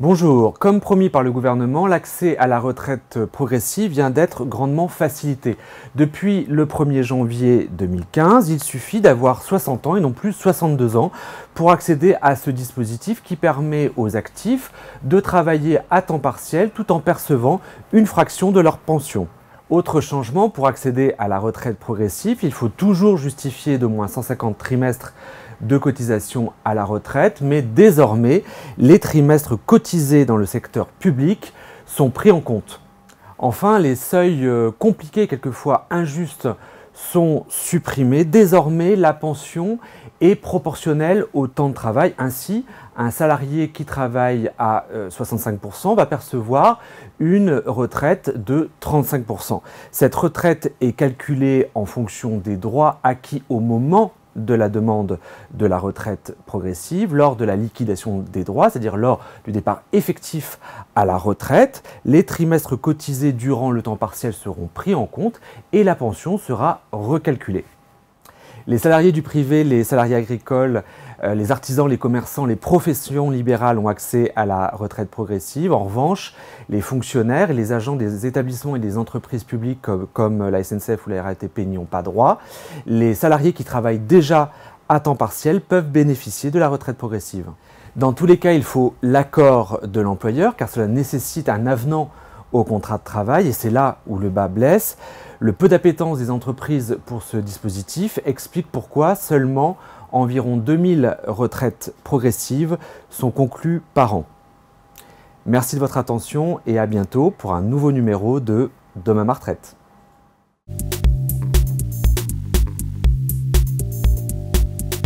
Bonjour. Comme promis par le gouvernement, l'accès à la retraite progressive vient d'être grandement facilité. Depuis le 1er janvier 2015, il suffit d'avoir 60 ans et non plus 62 ans pour accéder à ce dispositif qui permet aux actifs de travailler à temps partiel tout en percevant une fraction de leur pension. Autre changement, pour accéder à la retraite progressive, il faut toujours justifier de moins 150 trimestres de cotisation à la retraite, mais désormais, les trimestres cotisés dans le secteur public sont pris en compte. Enfin, les seuils euh, compliqués, quelquefois injustes, sont supprimées. Désormais, la pension est proportionnelle au temps de travail. Ainsi, un salarié qui travaille à 65% euh, va percevoir une retraite de 35%. Cette retraite est calculée en fonction des droits acquis au moment de la demande de la retraite progressive, lors de la liquidation des droits, c'est-à-dire lors du départ effectif à la retraite, les trimestres cotisés durant le temps partiel seront pris en compte et la pension sera recalculée. Les salariés du privé, les salariés agricoles, euh, les artisans, les commerçants, les professions libérales ont accès à la retraite progressive. En revanche, les fonctionnaires et les agents des établissements et des entreprises publiques comme, la SNCF ou la RATP n'y ont pas droit. Les salariés qui travaillent déjà à temps partiel peuvent bénéficier de la retraite progressive. Dans tous les cas, il faut l'accord de l'employeur car cela nécessite un avenant au contrat de travail, et c'est là où le bas blesse. Le peu d'appétence des entreprises pour ce dispositif explique pourquoi seulement environ 2000 retraites progressives sont conclues par an. Merci de votre attention et à bientôt pour un nouveau numéro de Demain ma retraite.